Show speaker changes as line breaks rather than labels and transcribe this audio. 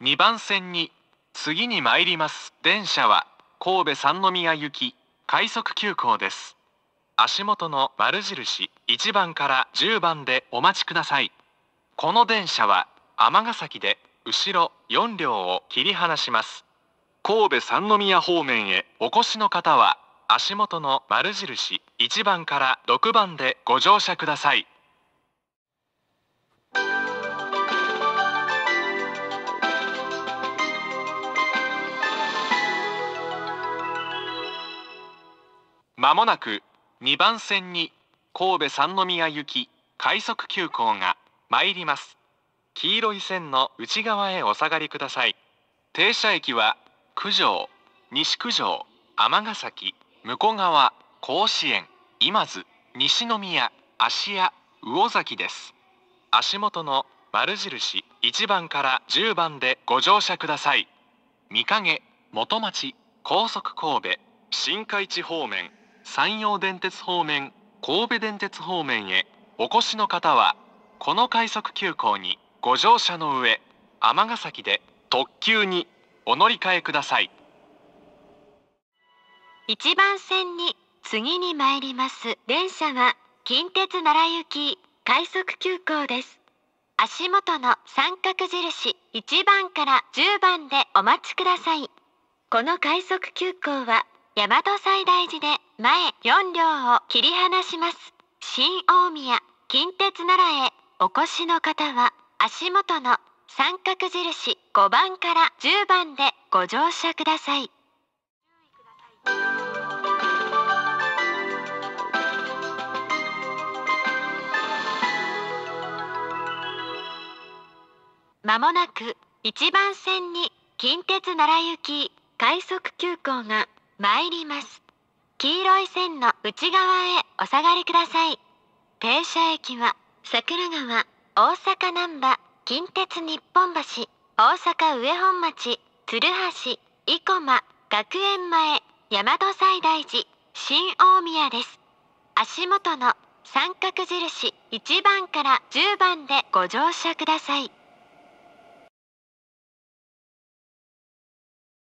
2番線に次に参ります電車は神戸三宮行き快速急行です足元の丸印1番から10番でお待ちくださいこの電車は尼崎で後ろ4両を切り離します神戸三宮方面へお越しの方は足元の丸印1番から6番でご乗車くださいまもなく2番線に神戸三宮行き快速急行が参ります黄色い線の内側へお下がりください停車駅は九条西九条尼崎向川甲子園今津西宮芦屋魚崎です足元の丸印1番から10番でご乗車ください御影元町高速神戸新海地方面山陽電鉄方面神戸電鉄方面へお越しの方はこの快速急行にご乗車の上尼崎で特急にお乗り換えください
1番線に次に参ります電車は近鉄奈良行き快速急行です足元の三角印1番から10番でお待ちくださいこの快速急行は大和西大寺で前4両を切り離します新大宮近鉄奈良へお越しの方は足元の三角印5番から10番でご乗車くださいまもなく1番線に近鉄奈良行き快速急行が参ります。黄色い線の内側へお下がりください。停車駅は桜川、大阪難波、近鉄日本橋、大阪上本町、鶴橋、生駒、学園前、大和西大寺、新大宮です。足元の三角印1番から10番でご乗車ください。